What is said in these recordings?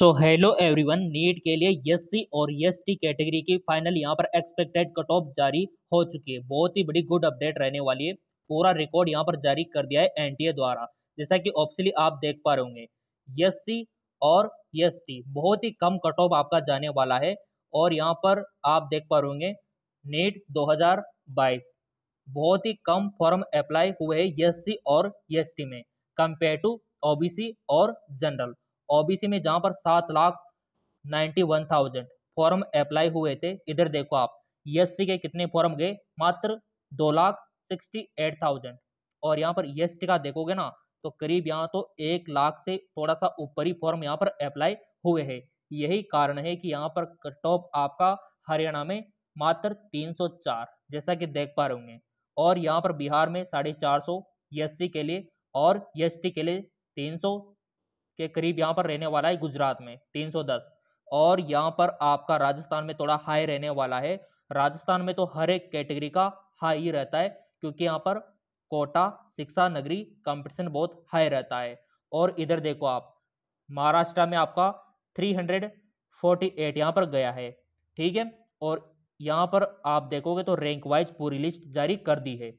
so hello everyone NEET के लिए S C और एस टी कैटेगरी की फाइनल यहाँ पर एक्सपेक्टेड कट ऑफ जारी हो चुकी है बहुत ही बड़ी गुड अपडेट रहने वाली है पूरा रिकॉर्ड यहाँ पर जारी कर दिया है एनटीए द्वारा जैसा कि ऑप्शनली आप देख पा रहे होंगे सी और यस टी बहुत ही कम कट ऑफ आपका जाने वाला है और यहाँ पर आप देख पा रहे होंगे नीट 2022 बहुत ही कम फॉर्म अप्लाई हुए है एस सी और एस टी में कंपेयर टू ओबीसी और जनरल ओबीसी में जहाँ पर सात lakh ninety one thousand form apply हुए थे इधर देखो आप एस के कितने फॉर्म गए मात्र दो लाख सिक्सटी एट थाउजेंड और यहाँ पर एस का देखोगे ना तो करीब यहाँ तो एक लाख से थोड़ा सा ऊपर ही फॉर्म यहाँ पर अप्लाई हुए है यही कारण है कि यहाँ पर कट ऑफ आपका हरियाणा में मात्र चार जैसा कि देख पा रहे होंगे और यहाँ पर बिहार में साढ़े चार सौ के लिए और एस के लिए तीन सौ के करीब यहाँ पर रहने वाला है गुजरात में 310 और यहाँ पर आपका राजस्थान में थोड़ा हाई रहने वाला है राजस्थान में तो हर एक कैटेगरी का हाई ही रहता है क्योंकि यहाँ पर कोटा शिक्षा नगरी कंपटीशन बहुत हाई रहता है और इधर देखो आप महाराष्ट्र में आपका 348 यहाँ पर गया है ठीक है और यहाँ पर आप देखोगे तो रैंक वाइज पूरी लिस्ट जारी कर दी है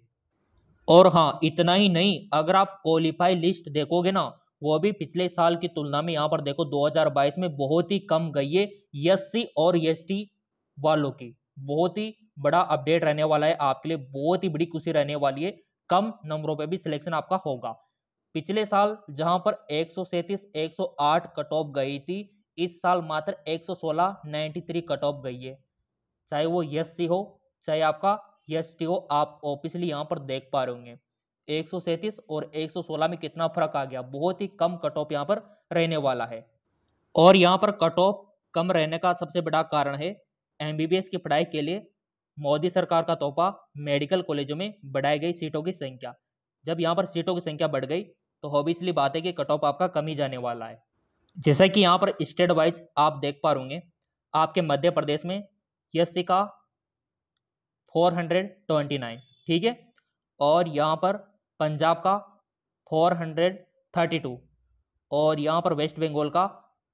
और हाँ इतना ही नहीं अगर आप क्वालिफाई लिस्ट देखोगे ना वो भी पिछले साल की तुलना में यहाँ पर देखो 2022 में बहुत ही कम गई है एस और एस वालों की बहुत ही बड़ा अपडेट रहने वाला है आपके लिए बहुत ही बड़ी खुशी रहने वाली है कम नंबरों पे भी सिलेक्शन आपका होगा पिछले साल जहाँ पर एक सौ कट ऑफ गई थी इस साल मात्र एक सौ कट ऑफ गई है चाहे वो एस हो चाहे आपका एस हो आप ऑफिसली यहाँ पर देख पा रहे होंगे एक और 116 में कितना फर्क आ गया बहुत ही कम कट ऑफ यहाँ पर रहने वाला है और यहाँ पर कट ऑफ कम रहने का सबसे बड़ा कारण है एमबीबीएस की पढ़ाई के लिए मोदी सरकार का तोहफा मेडिकल कॉलेजों में बढ़ाई गई सीटों की संख्या जब यहाँ पर सीटों की संख्या बढ़ गई तो ऑब्वियसली बात है कि कट ऑफ आपका कम ही जाने वाला है जैसा कि यहाँ पर स्टेट वाइज आप देख पा रूंगे आपके मध्य प्रदेश में सी का 429 ठीक है और यहाँ पर पंजाब का फोर हंड्रेड थर्टी टू और यहाँ पर वेस्ट बंगाल का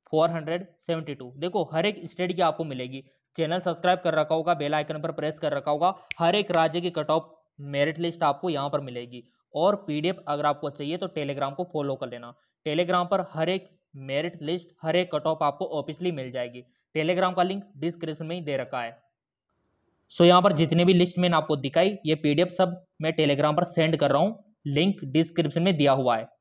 फोर हंड्रेड सेवेंटी टू देखो हर एक स्टेट की आपको मिलेगी चैनल सब्सक्राइब कर रखा होगा बेल आइकन पर प्रेस कर रखा होगा हर एक राज्य की कट ऑफ मेरिट लिस्ट आपको यहाँ पर मिलेगी और पीडीएफ अगर आपको चाहिए तो टेलीग्राम को फॉलो कर लेना टेलीग्राम पर हर एक मेरिट लिस्ट हर एक कट ऑफ आपको ऑफिसली मिल जाएगी टेलीग्राम का लिंक डिस्क्रिप्शन में ही दे रखा है सो so, यहाँ पर जितने भी लिस्ट मैंने आपको दिखाई ये पीडीएफ सब मैं टेलीग्राम पर सेंड कर रहा हूँ लिंक डिस्क्रिप्शन में दिया हुआ है